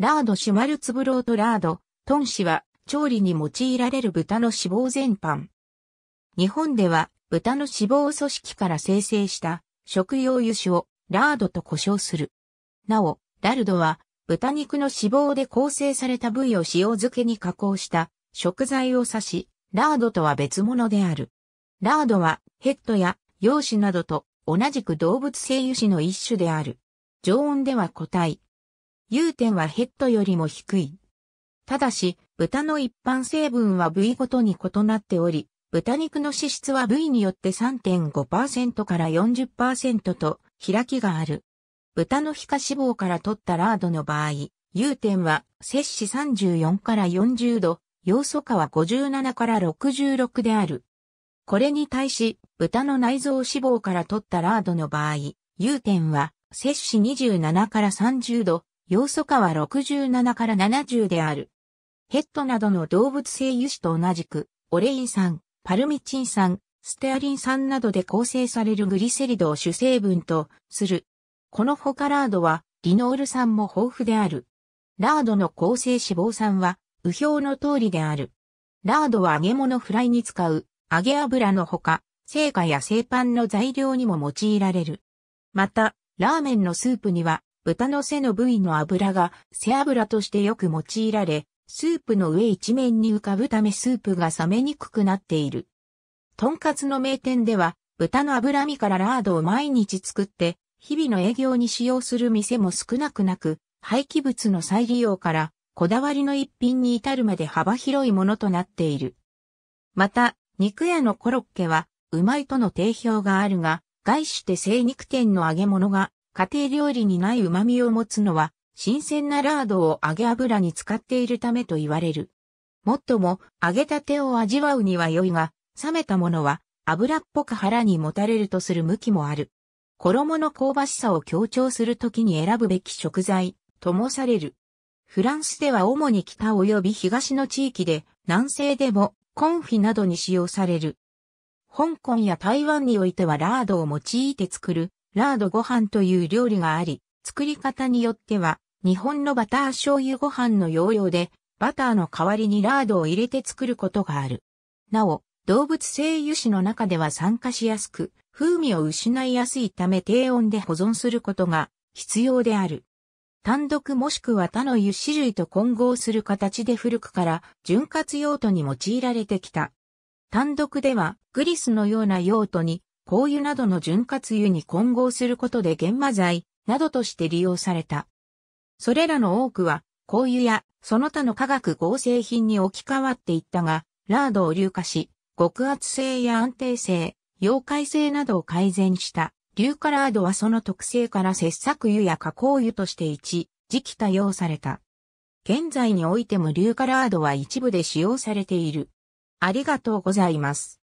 ラードシュマルツブロートラード、トン氏は調理に用いられる豚の脂肪全般。日本では豚の脂肪組織から生成した食用油脂をラードと呼称する。なお、ラルドは豚肉の脂肪で構成された部位を塩漬けに加工した食材を指し、ラードとは別物である。ラードはヘッドや陽脂などと同じく動物性油脂の一種である。常温では固体、融点はヘッドよりも低い。ただし、豚の一般成分は部位ごとに異なっており、豚肉の脂質は部位によって3.5%から40%と開きがある。豚の皮下脂肪から取ったラードの場合、有点は摂氏34から40度、要素化は57から66である。これに対し、豚の内臓脂肪から取ったラードの場合、有点は摂氏27から30度、要素化は67から70である。ヘッドなどの動物性油脂と同じく、オレイン酸、パルミチン酸、ステアリン酸などで構成されるグリセリドを主成分とする。この他ラードは、リノール酸も豊富である。ラードの構成脂肪酸は、右表の通りである。ラードは揚げ物フライに使う、揚げ油のほか、生菓や生パンの材料にも用いられる。また、ラーメンのスープには、豚の背の部位の油が背脂としてよく用いられ、スープの上一面に浮かぶためスープが冷めにくくなっている。とんかつの名店では、豚の脂身からラードを毎日作って、日々の営業に使用する店も少なくなく、廃棄物の再利用から、こだわりの一品に至るまで幅広いものとなっている。また、肉屋のコロッケは、うまいとの定評があるが、外して精肉店の揚げ物が家庭料理にない旨味を持つのは、新鮮なラードを揚げ油に使っているためと言われる。もっとも、揚げたてを味わうには良いが、冷めたものは油っぽく腹にもたれるとする向きもある。衣の香ばしさを強調するときに選ぶべき食材、ともされる。フランスでは主に北及び東の地域で、南西でもコンフィなどに使用される。香港や台湾においてはラードを用いて作るラードご飯という料理があり、作り方によっては、日本のバター醤油ご飯の要領で、バターの代わりにラードを入れて作ることがある。なお、動物性油脂の中では酸化しやすく、風味を失いやすいため低温で保存することが必要である。単独もしくは他の油脂類と混合する形で古くから潤滑用途に用いられてきた。単独ではグリスのような用途に香油などの潤滑油に混合することで玄馬剤などとして利用された。それらの多くは、香油やその他の化学合成品に置き換わっていったが、ラードを硫化し、極圧性や安定性、溶解性などを改善した。硫化ラードはその特性から切削油や加工油として一時期多用された。現在においても硫化ラードは一部で使用されている。ありがとうございます。